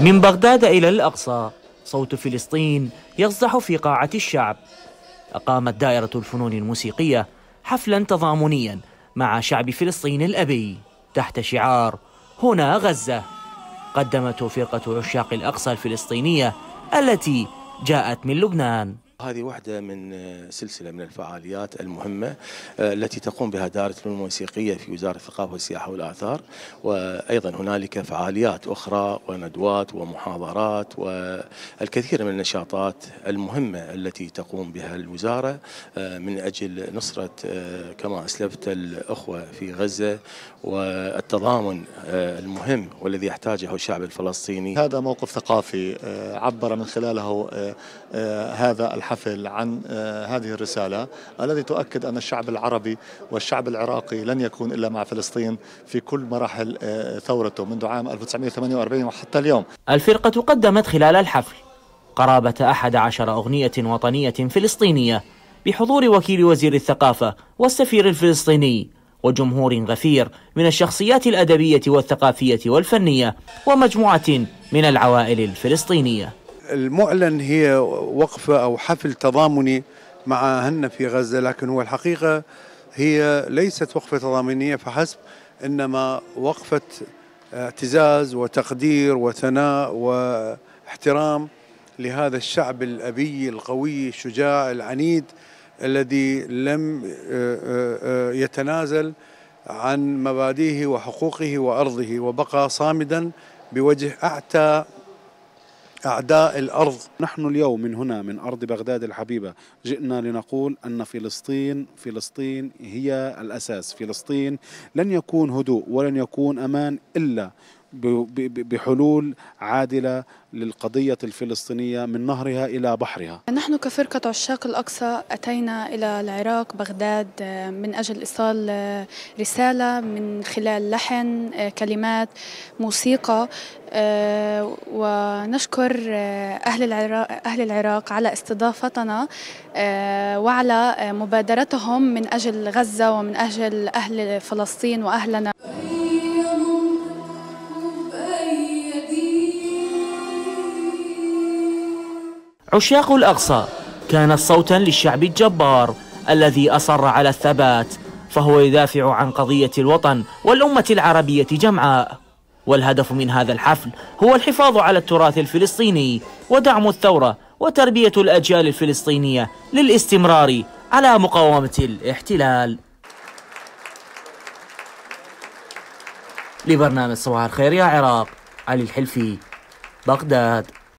من بغداد إلى الأقصى صوت فلسطين يصدح في قاعة الشعب أقامت دائرة الفنون الموسيقية حفلا تضامنيا مع شعب فلسطين الأبي تحت شعار هنا غزة قدمته فرقة عشاق الأقصى الفلسطينية التي جاءت من لبنان هذه واحدة من آه، سلسلة من الفعاليات المهمة آه، التي تقوم بها دائرة الموسيقية في وزارة الثقافة والسياحة والآثار وأيضا هنالك فعاليات أخرى وندوات ومحاضرات والكثير من النشاطات المهمة التي تقوم بها الوزارة آه، من أجل نصرة كما أسلفت الأخوة في غزة والتضامن المهم والذي يحتاجه الشعب الفلسطيني هذا موقف ثقافي عبر من خلاله هذا الحق الحفل عن آه، هذه الرسالة الذي تؤكد أن الشعب العربي والشعب العراقي لن يكون إلا مع فلسطين في كل مراحل آه، ثورته منذ عام 1948 وحتى اليوم الفرقة قدمت خلال الحفل قرابة 11 أغنية وطنية فلسطينية بحضور وكيل وزير الثقافة والسفير الفلسطيني وجمهور غفير من الشخصيات الأدبية والثقافية والفنية ومجموعة من العوائل الفلسطينية المعلن هي وقفة أو حفل تضامني مع هن في غزة لكن هو الحقيقة هي ليست وقفة تضامنية فحسب إنما وقفة اعتزاز وتقدير وثناء واحترام لهذا الشعب الأبي القوي الشجاع العنيد الذي لم آه، آه، آه، يتنازل عن مبادئه وحقوقه وأرضه وبقى صامدا بوجه أعتى أعداء الأرض نحن اليوم من هنا من أرض بغداد الحبيبة جئنا لنقول أن فلسطين فلسطين هي الأساس فلسطين لن يكون هدوء ولن يكون أمان إلا بحلول عادلة للقضية الفلسطينية من نهرها إلى بحرها نحن كفرقة عشاق الأقصى أتينا إلى العراق بغداد من أجل إيصال رسالة من خلال لحن كلمات موسيقى ونشكر أهل العراق, أهل العراق على استضافتنا وعلى مبادرتهم من أجل غزة ومن أجل أهل فلسطين وأهلنا عشاق الأقصى كانت صوتا للشعب الجبار الذي أصر على الثبات فهو يدافع عن قضية الوطن والأمة العربية جمعاء والهدف من هذا الحفل هو الحفاظ على التراث الفلسطيني ودعم الثورة وتربية الأجيال الفلسطينية للاستمرار على مقاومة الاحتلال لبرنامج صباح الخير يا عراق علي الحلفي بغداد